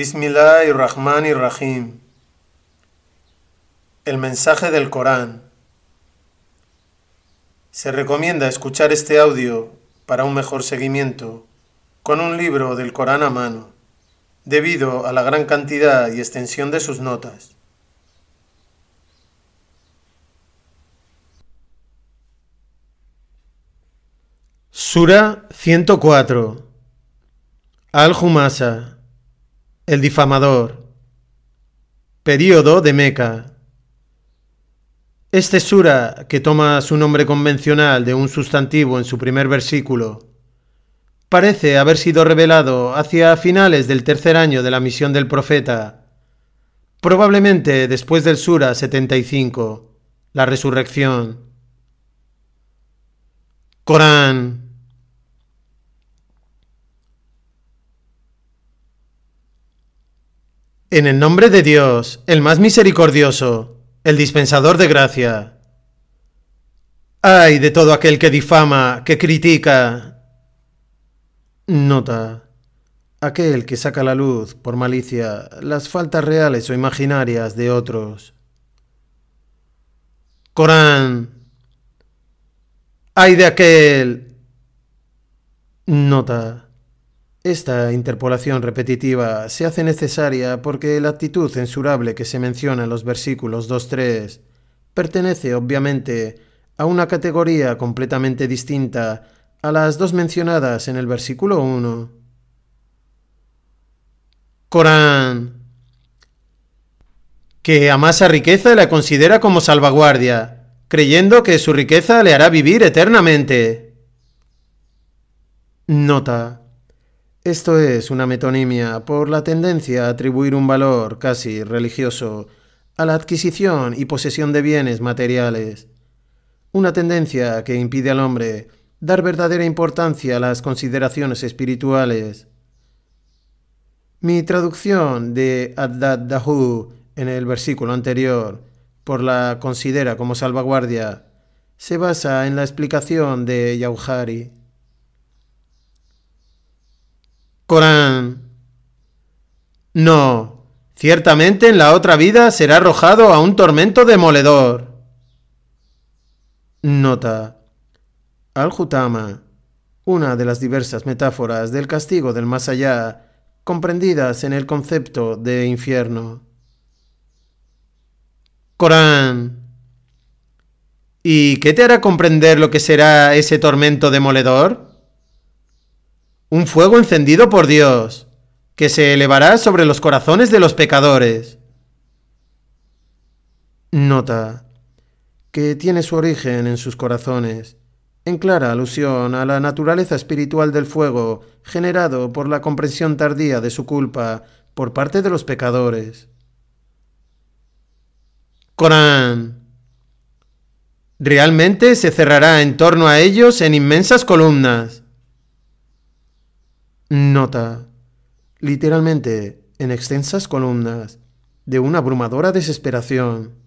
ir-Rahim. El mensaje del Corán. Se recomienda escuchar este audio para un mejor seguimiento con un libro del Corán a mano, debido a la gran cantidad y extensión de sus notas. Sura 104 Al-Humasa el difamador. Período de Meca. Este sura, que toma su nombre convencional de un sustantivo en su primer versículo, parece haber sido revelado hacia finales del tercer año de la misión del profeta, probablemente después del sura 75, la resurrección. Corán En el nombre de Dios, el más misericordioso, el dispensador de gracia. ¡Ay de todo aquel que difama, que critica! Nota. Aquel que saca a la luz, por malicia, las faltas reales o imaginarias de otros. Corán. ¡Ay de aquel! Nota esta interpolación repetitiva se hace necesaria porque la actitud censurable que se menciona en los versículos 2-3 pertenece, obviamente, a una categoría completamente distinta a las dos mencionadas en el versículo 1. Corán. Que amasa riqueza la considera como salvaguardia, creyendo que su riqueza le hará vivir eternamente. Nota. Esto es una metonimia por la tendencia a atribuir un valor casi religioso a la adquisición y posesión de bienes materiales, una tendencia que impide al hombre dar verdadera importancia a las consideraciones espirituales. Mi traducción de Addad Dahu en el versículo anterior por la considera como salvaguardia se basa en la explicación de Yauhari. Corán. No, ciertamente en la otra vida será arrojado a un tormento demoledor. Nota. Al-Jutama, una de las diversas metáforas del castigo del más allá, comprendidas en el concepto de infierno. Corán. ¿Y qué te hará comprender lo que será ese tormento demoledor? un fuego encendido por Dios, que se elevará sobre los corazones de los pecadores. Nota, que tiene su origen en sus corazones, en clara alusión a la naturaleza espiritual del fuego generado por la comprensión tardía de su culpa por parte de los pecadores. Corán. Realmente se cerrará en torno a ellos en inmensas columnas Nota. Literalmente, en extensas columnas, de una abrumadora desesperación.